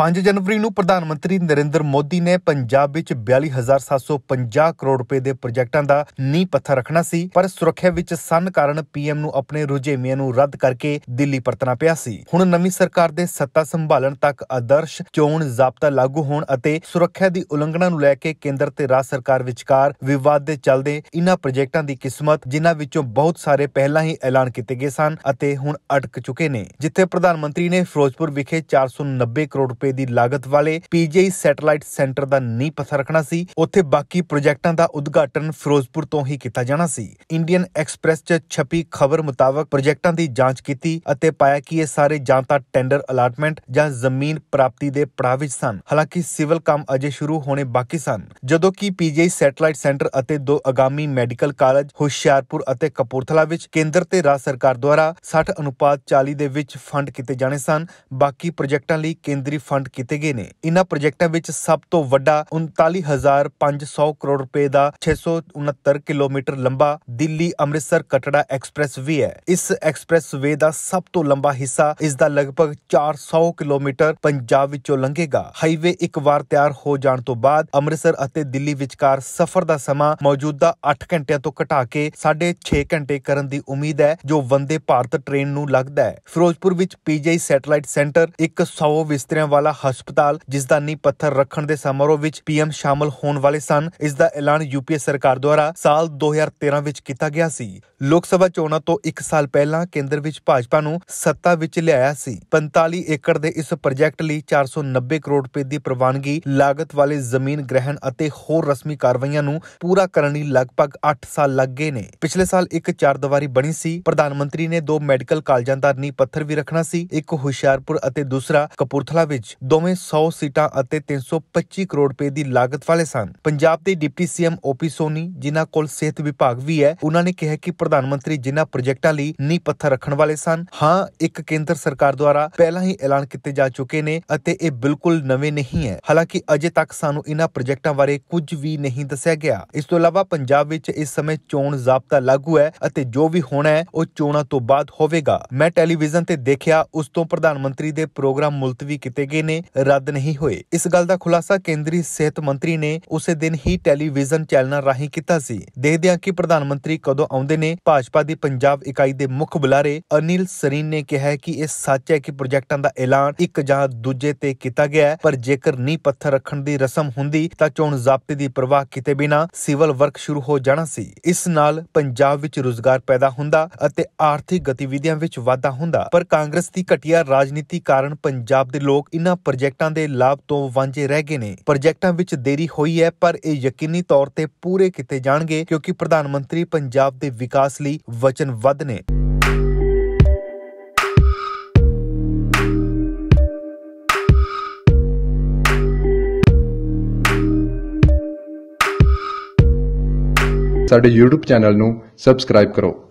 5 ਜਨਵਰੀ ਨੂੰ ਪ੍ਰਧਾਨ ਮੰਤਰੀ ਨਰਿੰਦਰ ਮੋਦੀ ਨੇ ਪੰਜਾਬ ਵਿੱਚ 42750 ਕਰੋੜ ਰੁਪਏ ਦੇ ਪ੍ਰੋਜੈਕਟਾਂ ਦਾ ਨੀਂਹ ਪੱਥਰ ਰੱਖਣਾ ਸੀ ਪਰ ਸੁਰੱਖਿਆ ਵਿੱਚ ਸੰਨ ਕਾਰਨ ਪੀਐਮ ਨੂੰ ਆਪਣੇ ਰੁਝੇਵਿਆਂ ਨੂੰ ਰੱਦ ਕਰਕੇ ਦਿੱਲੀ ਪਰਤਣਾ ਪਿਆ ਸੀ ਹੁਣ ਨਵੀਂ ਸਰਕਾਰ ਦੇ ਸੱਤਾ ਸੰਭਾਲਣ ਤੱਕ ਆਦਰਸ਼ ਚੋਣ ਜ਼ਾਬਤਾ ਲਾਗੂ ਹੋਣ ਅਤੇ ਸੁਰੱਖਿਆ ਦੀ ਉਲੰਘਣਾ ਨੂੰ ਲੈ ਕੇ ਕੇਂਦਰ ਤੇ ਰਾਜ ਸਰਕਾਰ ਵਿਚਕਾਰ ਵਿਵਾਦ ਦੇ ਚੱਲਦੇ ਇਨ੍ਹਾਂ ਪ੍ਰੋਜੈਕਟਾਂ ਦੀ ਕਿਸਮਤ ਜਿਨ੍ਹਾਂ ਵਿੱਚੋਂ ਬਹੁਤ ਸਾਰੇ ਪਹਿਲਾਂ ਹੀ ਐਲਾਨ ਕੀਤੇ ਗਏ ਸਨ ਅਤੇ ਹੁਣ ਅਟਕ ਚੁੱਕੇ ਨੇ ਜਿੱਥੇ ਪ੍ਰਧਾਨ ਮੰਤਰੀ ਨੇ ਫਿਰੋਜ਼ਪੁਰ ਵਿਖੇ 490 ਕਰੋੜ ਰੁਪਏ ਰੁਪਏ ਦੀ ਲਾਗਤ ਵਾਲੇ ਪੀਜੀਆਈ ਸੈਟੇਲਾਈਟ ਸੈਂਟਰ ਦਾ ਨੀਂਹ ਪੱਥਰ ਰੱਖਣਾ ਸੀ ਉੱਥੇ ਬਾਕੀ ਪ੍ਰੋਜੈਕਟਾਂ ਦਾ ਉਦਘਾਟਨ ਫਿਰੋਜ਼ਪੁਰ ਤੋਂ ਹੀ ਕੀਤਾ ਜਾਣਾ ਸੀ ਇੰਡੀਅਨ ਐਕਸਪ੍ਰੈਸ 'ਚ ਛਪੀ ਖਬਰ ਮੁਤਾਬਕ ਪ੍ਰੋਜੈਕਟਾਂ ਦੀ ਜਾਂਚ ਕੀਤੀ ਅਤੇ ਪਾਇਆ ਕਿ ਇਹ ਸਾਰੇ ਜਾਂ ਤਾਂ ਟੈਂਡਰ ਅਲਾਟਮੈਂਟ ਜਾਂ ਜ਼ਮੀਨ ਪ੍ਰਾਪਤੀ ਦੇ ਪੜਾਅ ਵਿੱਚ ਸਨ ਹਾਲਾਂਕਿ ਸਿਵਲ ਕੰਮ ਅਜੇ ਸ਼ੁਰੂ ਹੋਣੇ ਬਾਕੀ ਸਨ ਜਦੋਂ ਕਿ ਪੀਜੀਆਈ ਸੈਟੇਲਾਈਟ ਸੈਂਟਰ ਅਤੇ ਦੋ ਆਗਾਮੀ ਮੈਡੀਕਲ ਕਾਲਜ ਹੁਸ਼ਿਆਰਪੁਰ ਅਤੇ ਕਪੂਰਥਲਾ ਵਿੱਚ ਕੇਂਦਰ ਤੇ ਰਾਜ ਸਰਕਾਰ ਦੁਆਰਾ 60 ਅਨੁਪਾਤ 40 ਦੇ ਵਿੱਚ ਫੰਡ ਕੀਤੇ ਜਾਣੇ ਸਨ ਬਾਕੀ ਪ੍ਰੋਜੈਕਟਾਂ ਲਈ ਕੇਂਦਰੀ ਫੰਡ ਫੰਡ ਕੀਤੇ ਗਏ ਨੇ ਇਨ੍ਹਾਂ ਪ੍ਰੋਜੈਕਟਾਂ ਵਿੱਚ ਸਭ ਤੋਂ ਵੱਡਾ 39500 ਕਰੋੜ ਰੁਪਏ ਦਾ 669 ਕਿਲੋਮੀਟਰ ਲੰਬਾ ਦਿੱਲੀ ਅੰਮ੍ਰਿਤਸਰ ਕਟੜਾ ਐਕਸਪ੍ਰੈਸ ਵੀ ਹੈ ਇਸ ਐਕਸਪ੍ਰੈਸ ਵੇ ਦਾ ਸਭ ਤੋਂ ਲੰਬਾ ਹਿੱਸਾ ਇਸ ਦਾ ਲਗਭਗ 400 ਕਿਲੋਮੀਟਰ ਪੰਜਾਬ ਵਿੱਚੋਂ ਲੰਘੇਗਾ ਹਾਈਵੇ ਇੱਕ ਵਾਰ ਤਿਆਰ ਹੋ ਜਾਣ ਤੋਂ ਬਾਅਦ ਅੰਮ੍ਰਿਤਸਰ ਅਤੇ ਦਿੱਲੀ ਵਿਚਕਾਰ ਸਫ਼ਰ ਦਾ ਸਮਾਂ ਮੌਜੂਦਾ 8 ਘੰਟਿਆਂ ਤੋਂ ਘਟਾ ਕੇ 6.5 ਘੰਟੇ ਕਰਨ ਦੀ ਉਮੀਦ ਹੈ ਜੋ ਵੰਦੇ ਭਾਰਤ ਟ੍ਰੇਨ ਨੂੰ ਲੱਗਦਾ ਹੈ ਫਿਰੋਜ਼ਪੁਰ ਵਿੱਚ ਪੀਜੀਆਈ ਸੈਟੇਲਾਈਟ ਸੈਂਟਰ ਇੱਕ 100 ਬਿਸਤਰਿਆਂ ਵਾਲਾ ਹਸਪਤਾਲ ਜਿਸ ਦਾ ਨੀਂਹ ਪੱਥਰ ਰੱਖਣ ਦੇ ਸਮਾਰੋਹ ਵਿੱਚ ਪੀਐਮ ਸ਼ਾਮਲ ਹੋਣ ਵਾਲੇ ਸਨ ਇਸ ਦਾ ਐਲਾਨ ਯੂਪੀਏ ਸਰਕਾਰ ਦੁਆਰਾ ਸਾਲ 2013 ਵਿੱਚ ਕੀਤਾ ਗਿਆ ਸੀ ਲੋਕ ਸਭਾ ਚੋਣਾਂ ਤੋਂ 1 ਸਾਲ ਪਹਿਲਾਂ ਕੇਂਦਰ ਵਿੱਚ ਭਾਜਪਾ ਨੂੰ ਸੱਤਾ ਵਿੱਚ ਲਿਆਇਆ ਸੀ 45 ਏਕੜ ਦੇ ਇਸ ਪ੍ਰੋਜੈਕਟ ਲਈ 490 ਕਰੋੜ ਰੁਪਏ ਦੀ ਪ੍ਰਵਾਨਗੀ ਲਾਗਤ ਵਾਲੇ ਜ਼ਮੀਨ ਗ੍ਰਹਿਣ ਅਤੇ ਹੋਰ ਰਸਮੀ ਕਾਰਵਾਈਆਂ ਨੂੰ ਪੂਰਾ ਕਰਨ ਲਈ ਲਗਭਗ 8 ਸਾਲ ਲੱਗ ਗਏ ਨੇ ਪਿਛਲੇ ਸਾਲ ਇੱਕ ਚਾਰ ਦੀਵਾਰੀ ਬਣੀ ਸੀ ਪ੍ਰਧਾਨ ਮੰਤਰੀ ਨੇ ਦੋ ਮੈਡੀਕਲ ਕਾਲਜਾਂ ਦਾ ਨੀਂਹ ਪੱਥਰ ਵੀ ਰੱਖਣਾ ਸੀ ਇੱਕ ਹੁਸ਼ਿਆਰਪੁਰ ਅਤੇ ਦੂਸਰਾ ਕਪੂਰਥਲਾ ਵਿੱਚ ਦੋਵੇਂ 100 ਸੀਟਾਂ ਅਤੇ 325 ਕਰੋੜ ਰੁਪਏ ਦੀ ਲਾਗਤ ਵਾਲੇ ਸਨ ਪੰਜਾਬ ਦੇ ਡਿਪਟੀ ਸੀਐਮ ਓਪੀ ਸੋਨੀ ਜਿਨ੍ਹਾਂ ਕੋਲ ਸਿਹਤ ਵਿਭਾਗ ਵੀ ਹੈ ਉਹਨਾਂ ਨੇ ਕਿਹਾ ਕਿ ਪ੍ਰਧਾਨ ਮੰਤਰੀ ਜਿਨ੍ਹਾਂ ਪ੍ਰੋਜੈਕਟਾਂ ਲਈ ਨੀਂਹ ਪੱਥਰ ਰੱਖਣ ਵਾਲੇ ਸਨ ਹਾਂ ਇੱਕ ਕੇਂਦਰ ਸਰਕਾਰ ਦੁਆਰਾ ਪਹਿਲਾਂ ਹੀ ਐਲਾਨ ਕੀਤੇ ਜਾ ਚੁੱਕੇ ਨੇ ਅਤੇ ਇਹ ਬਿਲਕੁਲ ਨਵੇਂ ਨਹੀਂ ਹੈ ਹਾਲਾਂਕਿ ਅਜੇ ਤੱਕ ਸਾਨੂੰ ਇਹਨਾਂ ਪ੍ਰੋਜੈਕਟਾਂ ਬਾਰੇ ਕੁਝ ਵੀ ਨਹੀਂ ਦੱਸਿਆ ਗਿਆ ਇਸ ਤੋਂ ਇਲਾਵਾ ਪੰਜਾਬ ਵਿੱਚ ਇਸ ਸਮੇਂ ਚੋਣ ਜ਼ਾਬਤਾ ਲਾਗੂ ਹੈ ਅਤੇ ਜੋ ਵੀ ਹੋਣਾ ਹੈ ਉਹ ਚੋਣਾਂ ਤੋਂ ਬਾਅਦ ਹੋਵੇਗਾ ਮੈਂ ਟੈਲੀਵਿਜ਼ਨ ਤੇ ਦੇਖਿਆ ਉਸ ਤੋਂ ਪ੍ਰਧਾਨ ਮੰਤਰੀ ਦੇ ਪ੍ਰੋਗਰਾਮ ਮੁਲਤਵੀ ਕੀਤੇ ਗਏ ਗਏ ਨੇ ਰੱਦ ਨਹੀਂ ਹੋਏ ਇਸ ਗੱਲ ਦਾ ਖੁਲਾਸਾ ਕੇਂਦਰੀ ਸਿਹਤ ਮੰਤਰੀ ਨੇ ਉਸੇ ਦਿਨ ਹੀ ਟੈਲੀਵਿਜ਼ਨ ਚੈਨਲਾਂ ਰਾਹੀਂ ਕੀਤਾ ਸੀ ਦੇਖਦੇ ਹਾਂ ਕਿ ਪ੍ਰਧਾਨ ਮੰਤਰੀ ਕਦੋਂ ਆਉਂਦੇ ਨੇ ਭਾਜਪਾ ਦੀ ਪੰਜਾਬ ਇਕਾਈ ਦੇ ਮੁੱਖ ਬੁਲਾਰੇ ਅਨਿਲ ਸਰੀਨ ਨੇ ਕਿਹਾ ਕਿ ਇਹ ਸੱਚ ਹੈ ਕਿ ਪ੍ਰੋਜੈਕਟਾਂ ਦਾ ਐਲਾਨ ਇੱਕ ਜਾਂ ਦੂਜੇ ਤੇ ਕੀਤਾ ਗਿਆ ਪਰ ਜੇਕਰ ਨੀ ਪੱਥਰ ਰੱਖਣ ਦੀ ਰਸਮ ਹੁੰਦੀ ਤਾਂ ਚੋਣ ਜ਼ਾਬਤੇ ਦੀ ਪਰਵਾਹ ਕੀਤੇ ਬਿਨਾ ਸਿਵਲ ਵਰਕ ਸ਼ੁਰੂ ਹੋ ਜਾਣਾ ਸੀ ਇਸ ਨਾਲ ਪੰਜਾਬ ਵਿੱਚ ਰੋਜ਼ਗਾਰ ਪੈਦਾ ਹੁੰਦਾ ਅਤੇ ਆਰਥਿਕ ਗਤੀਵਿਧੀਆਂ ਵਿੱਚ ਵਾਧਾ ਹੁੰਦਾ ਪਰ ਕਾਂਗਰਸ ਦੀ ਘਟੀਆ ਰਾਜਨੀਤੀ ਕਾਰਨ ਪੰਜਾਬ ਦੇ ਲੋਕ ਇਨ ਇਹਨਾਂ ਪ੍ਰੋਜੈਕਟਾਂ ਦੇ ਲਾਭ ਤੋਂ ਵਾਂਝੇ ਰਹਿ ਗਏ ਨੇ ਪ੍ਰੋਜੈਕਟਾਂ ਵਿੱਚ ਦੇਰੀ ਹੋਈ ਹੈ ਪਰ ਇਹ ਯਕੀਨੀ ਤੌਰ ਤੇ ਪੂਰੇ ਕੀਤੇ ਜਾਣਗੇ ਕਿਉਂਕਿ ਪ੍ਰਧਾਨ ਮੰਤਰੀ ਪੰਜਾਬ ਦੇ ਵਿਕਾਸ ਲਈ ਵਚਨਬੱਧ ਨੇ ਸਾਡੇ YouTube ਚੈਨਲ ਨੂੰ ਸਬਸਕ੍ਰਾਈਬ ਕਰੋ